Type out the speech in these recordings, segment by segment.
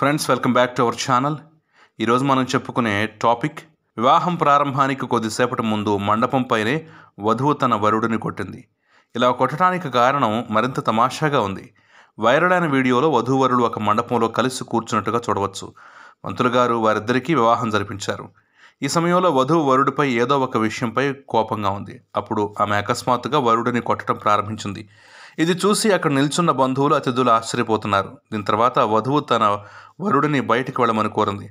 friends welcome back to our channel ఈరోజు మనం చెప్పుకునే టాపిక్ వివాహం ప్రారంభానికి కొద్దిసేపటి ముందు మండపంపైనే వధువు తన వరుడిని కొట్టింది ఇలా కొట్టడానికి కారణం మరింత తమాషాగా ఉంది వైరల్ అయిన వీడియోలో వధూవరుడు ఒక మండపంలో కలిసి కూర్చున్నట్టుగా చూడవచ్చు మంత్రులు గారు వారిద్దరికీ వివాహం జరిపించారు ఈ సమయంలో వధువు వరుడిపై ఏదో ఒక విషయంపై కోపంగా ఉంది అప్పుడు ఆమె అకస్మాత్తుగా వరుడిని కొట్టడం ప్రారంభించింది ఇది చూసి అక్కడ నిల్చున్న బంధువులు అతిథులు ఆశ్చర్యపోతున్నారు దీని తర్వాత వధువు తన వరుడిని బయటికి వెళ్ళమని కోరింది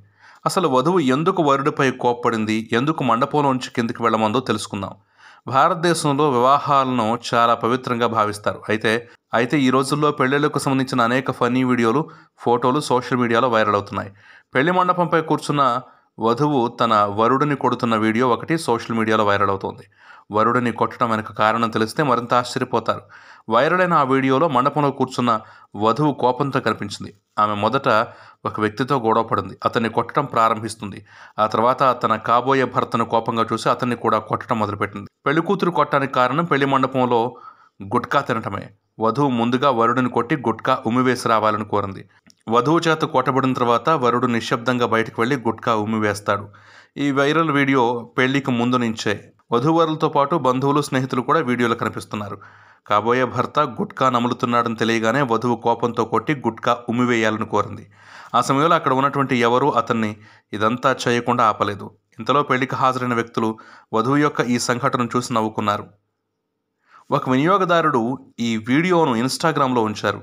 అసలు వధువు ఎందుకు వరుడిపై కోప్పడింది ఎందుకు మండపంలోంచి కిందికి వెళ్ళమందో తెలుసుకుందాం భారతదేశంలో వివాహాలను చాలా పవిత్రంగా భావిస్తారు అయితే అయితే ఈ రోజుల్లో పెళ్ళిళ్ళకు సంబంధించిన అనేక ఫనీ వీడియోలు ఫోటోలు సోషల్ మీడియాలో వైరల్ అవుతున్నాయి పెళ్లి మండపంపై కూర్చున్న వధువు తన వరుడిని కొడుతున్న వీడియో ఒకటి సోషల్ మీడియాలో వైరల్ అవుతోంది వరుడిని కొట్టడం వెనక కారణం తెలిస్తే మరింత ఆశ్చర్యపోతారు వైరల్ అయిన ఆ వీడియోలో మండపంలో కూర్చున్న వధువు కోపంతో కనిపించింది ఆమె మొదట ఒక వ్యక్తితో గొడవ పడింది అతన్ని కొట్టడం ప్రారంభిస్తుంది ఆ తర్వాత తన కాబోయే భర్తను కోపంగా చూసి అతన్ని కూడా కొట్టడం మొదలుపెట్టింది పెళ్లి కూతురు కొట్టడానికి కారణం పెళ్లి మండపంలో గుట్కా తినటమే వధువు ముందుగా వరుడిని కొట్టి గుట్కా ఉమ్మివేసి రావాలని కోరింది వధువు చేత కొట్టబడిన తర్వాత వరుడు నిశ్శబ్దంగా బయటకు వెళ్ళి గుట్కా ఉమ్మివేస్తాడు ఈ వైరల్ వీడియో పెళ్లికి ముందు నుంచే వధువరులతో పాటు బంధువులు స్నేహితులు కూడా వీడియోలు కనిపిస్తున్నారు కాబోయే భర్త గుట్కా నములుతున్నాడని తెలియగానే వధువు కోపంతో కొట్టి గుట్కా ఉమ్మివేయాలని కోరింది ఆ సమయంలో అక్కడ ఉన్నటువంటి ఎవరూ అతన్ని ఇదంతా చేయకుండా ఆపలేదు ఇంతలో పెళ్లికి హాజరైన వ్యక్తులు వధువు యొక్క ఈ సంఘటనను చూసి నవ్వుకున్నారు ఒక వినియోగదారుడు ఈ వీడియోను ఇన్స్టాగ్రామ్లో ఉంచారు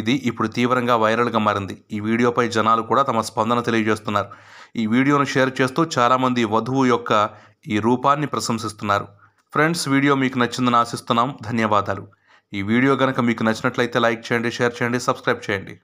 ఇది ఇప్పుడు తీవ్రంగా వైరల్గా మారింది ఈ వీడియోపై జనాలు కూడా తమ స్పందన తెలియజేస్తున్నారు ఈ వీడియోను షేర్ చేస్తూ చాలామంది వధువు యొక్క ఈ రూపాన్ని ప్రశంసిస్తున్నారు ఫ్రెండ్స్ వీడియో మీకు నచ్చిందని ఆశిస్తున్నాం ధన్యవాదాలు ఈ వీడియో కనుక మీకు నచ్చినట్లయితే లైక్ చేయండి షేర్ చేయండి సబ్స్క్రైబ్ చేయండి